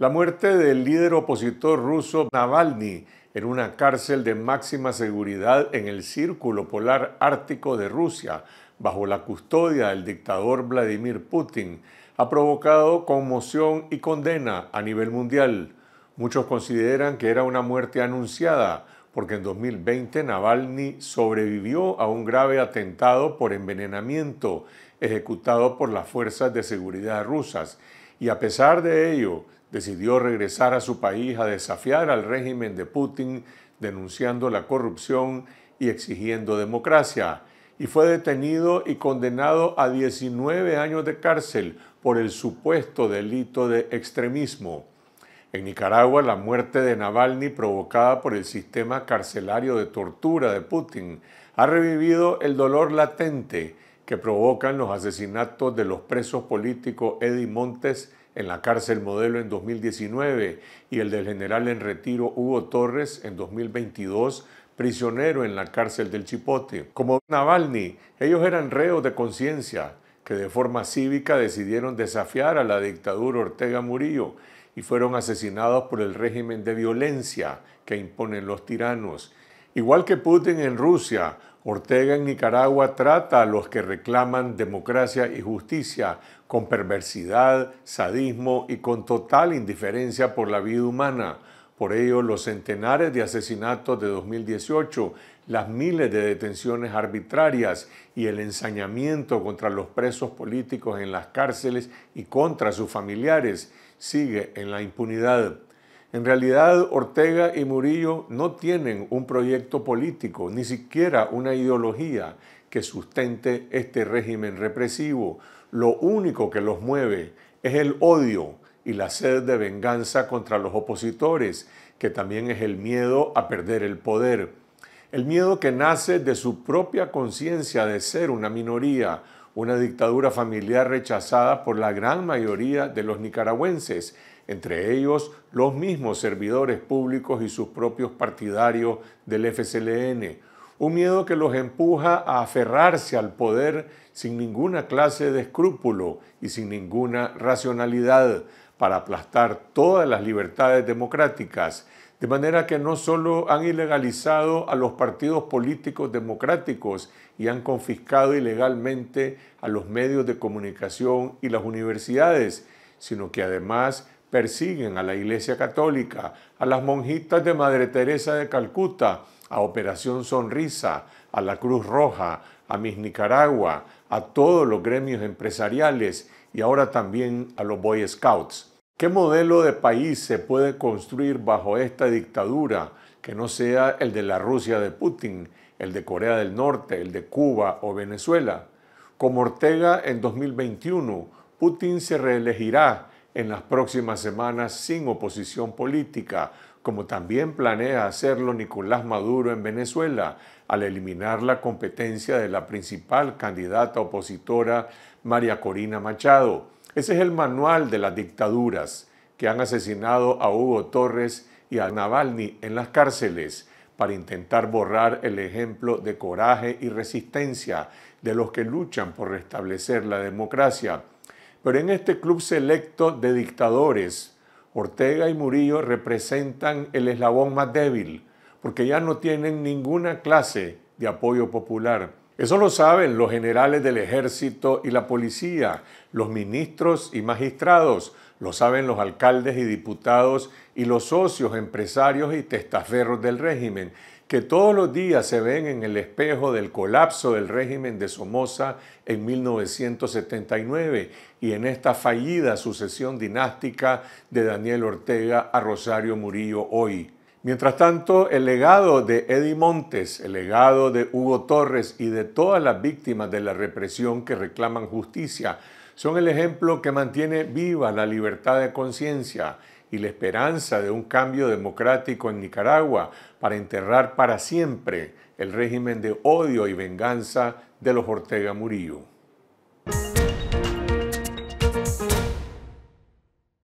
La muerte del líder opositor ruso Navalny en una cárcel de máxima seguridad en el Círculo Polar Ártico de Rusia, bajo la custodia del dictador Vladimir Putin, ha provocado conmoción y condena a nivel mundial. Muchos consideran que era una muerte anunciada, porque en 2020 Navalny sobrevivió a un grave atentado por envenenamiento ejecutado por las fuerzas de seguridad rusas y a pesar de ello decidió regresar a su país a desafiar al régimen de Putin, denunciando la corrupción y exigiendo democracia, y fue detenido y condenado a 19 años de cárcel por el supuesto delito de extremismo. En Nicaragua, la muerte de Navalny provocada por el sistema carcelario de tortura de Putin ha revivido el dolor latente que provocan los asesinatos de los presos políticos Eddie Montes en la cárcel modelo en 2019 y el del general en retiro Hugo Torres en 2022, prisionero en la cárcel del Chipote. Como Navalny, ellos eran reos de conciencia que de forma cívica decidieron desafiar a la dictadura Ortega Murillo y fueron asesinados por el régimen de violencia que imponen los tiranos Igual que Putin en Rusia, Ortega en Nicaragua trata a los que reclaman democracia y justicia con perversidad, sadismo y con total indiferencia por la vida humana. Por ello, los centenares de asesinatos de 2018, las miles de detenciones arbitrarias y el ensañamiento contra los presos políticos en las cárceles y contra sus familiares sigue en la impunidad. En realidad, Ortega y Murillo no tienen un proyecto político, ni siquiera una ideología que sustente este régimen represivo. Lo único que los mueve es el odio y la sed de venganza contra los opositores, que también es el miedo a perder el poder. El miedo que nace de su propia conciencia de ser una minoría, una dictadura familiar rechazada por la gran mayoría de los nicaragüenses, entre ellos los mismos servidores públicos y sus propios partidarios del FSLN, un miedo que los empuja a aferrarse al poder sin ninguna clase de escrúpulo y sin ninguna racionalidad para aplastar todas las libertades democráticas, de manera que no solo han ilegalizado a los partidos políticos democráticos y han confiscado ilegalmente a los medios de comunicación y las universidades, sino que además persiguen a la Iglesia Católica, a las monjitas de Madre Teresa de Calcuta, a Operación Sonrisa, a la Cruz Roja, a Miss Nicaragua, a todos los gremios empresariales y ahora también a los Boy Scouts. ¿Qué modelo de país se puede construir bajo esta dictadura que no sea el de la Rusia de Putin, el de Corea del Norte, el de Cuba o Venezuela? Como Ortega en 2021, Putin se reelegirá en las próximas semanas sin oposición política, como también planea hacerlo Nicolás Maduro en Venezuela, al eliminar la competencia de la principal candidata opositora, María Corina Machado ese es el manual de las dictaduras que han asesinado a Hugo Torres y a Navalny en las cárceles para intentar borrar el ejemplo de coraje y resistencia de los que luchan por restablecer la democracia. Pero en este club selecto de dictadores, Ortega y Murillo representan el eslabón más débil, porque ya no tienen ninguna clase de apoyo popular. Eso lo saben los generales del ejército y la policía, los ministros y magistrados, lo saben los alcaldes y diputados y los socios, empresarios y testaferros del régimen, que todos los días se ven en el espejo del colapso del régimen de Somoza en 1979 y en esta fallida sucesión dinástica de Daniel Ortega a Rosario Murillo hoy. Mientras tanto, el legado de Eddie Montes, el legado de Hugo Torres y de todas las víctimas de la represión que reclaman justicia son el ejemplo que mantiene viva la libertad de conciencia y la esperanza de un cambio democrático en Nicaragua para enterrar para siempre el régimen de odio y venganza de los Ortega Murillo.